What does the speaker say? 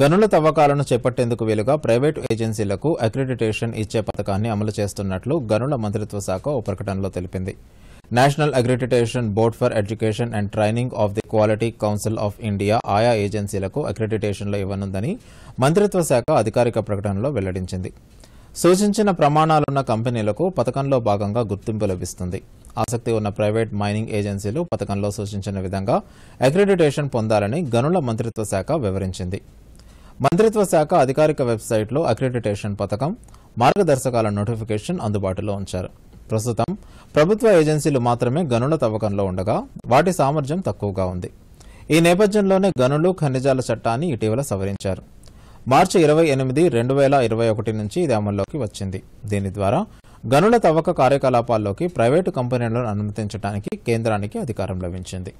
గనుల తవ్వకాలను చేపట్టేందుకు వీలుగా ప్రైవేటు ఏజెన్సీలకు అక్రెడిటేషన్ ఇచ్చే పథకాన్ని అమలు చేస్తున్నట్లు గనుల మంత్రిత్వ శాఖ ఓ ప్రకటనలో తెలిపింది National Accreditation Board for Education and Training of the Quality Council of India ఆయా ఏజెన్సీలకు అక్రిడిటేషన్లో ఇవ్వనుందని మంత్రిత్వ శాఖ అధికారిక ప్రకటనలో వెల్లడించింది సూచించిన ప్రమాణాలున్న కంపెనీలకు పథకంలో భాగంగా గుర్తింపు లభిస్తుంది ఆసక్తి ఉన్న ప్రైవేట్ మైనింగ్ ఏజెన్సీలు పథకంలో సూచించిన విధంగా అక్రిడిటేషన్ పొందాలని గనుల మంత్రిత్వ శాఖ వివరించింది మంత్రిత్వ శాఖ అధికారిక వెబ్సైట్లో అక్రెడిటేషన్ పథకం మార్గదర్శకాల నోటిఫికేషన్ అందుబాటులో ఉంచారు ప్రస్తుతం ప్రభుత్వ ఏజెన్సీలు మాత్రమే గనుల తవ్వకంలో ఉండగా వాటి సామర్థ్యం తక్కువగా ఉంది ఈ నేపథ్యంలోనే గనులు ఖనిజాల చట్టాన్ని ఇటీవల సవరించారు మార్చి ఇరవై ఎనిమిది రెండు వేల ఇరవై ఒకటి నుంచి ఇది అమల్లోకి వచ్చింది దీని ద్వారా గనుల తవ్వక కార్యకలాపాల్లోకి ప్రైవేటు కంపెనీలను అనుమతించడానికి కేంద్రానికి అధికారం లభించింది